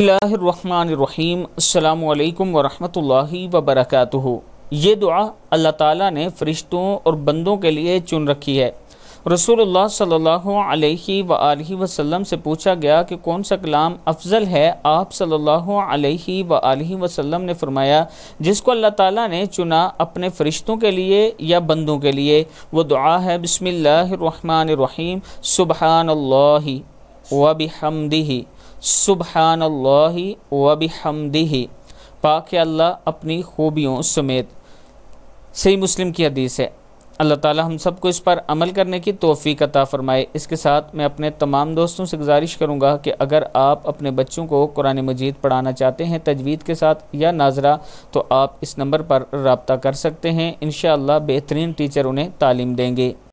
اللہ الرحمن الرحیم السلام علیکم ورحمۃ اللہ وبرکاتہ یہ دعا اللہ تعالیٰ نے فرشتوں اور بندوں کے لیے چن رکھی ہے رسول اللہ صلی اللہ علیہ وآلہ وسلم سے پوچھا گیا کہ کون سا کلام افضل ہے آپ صلی اللہ علیہ وآلہ وسلم نے فرمایا جس کو اللہ تعالیٰ نے چنا اپنے فرشتوں کے لیے یا بندوں کے لیے وہ دعا ہے بسم اللہ الرحمن الرحیم سبحان اللہ وبحمدہ سبحان اللہ وبحمدی پاک اللہ اپنی خوبیوں سمیت صحیح مسلم کی حدیث ہے اللہ تعالی ہم سب کو اس پر عمل کرنے کی توفیق عطا فرمائے اس کے ساتھ میں اپنے تمام دوستوں سے گزارش کروں گا کہ اگر آپ اپنے بچوں کو قرآن مجید پڑھانا چاہتے ہیں تجوید کے ساتھ یا ناظرہ تو آپ اس نمبر پر رابطہ کر سکتے ہیں انشاءاللہ بہترین ٹیچر انہیں تعلیم دیں گے